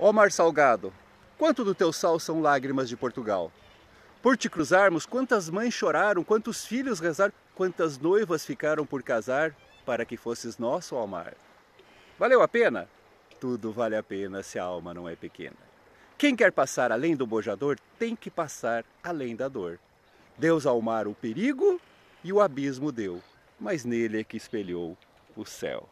Ó mar salgado, quanto do teu sal são lágrimas de Portugal? Por te cruzarmos, quantas mães choraram, quantos filhos rezaram, quantas noivas ficaram por casar para que fosses nosso, ó mar. Valeu a pena? Tudo vale a pena se a alma não é pequena. Quem quer passar além do bojador tem que passar além da dor. Deus ao mar o perigo e o abismo deu, mas nele é que espelhou o céu.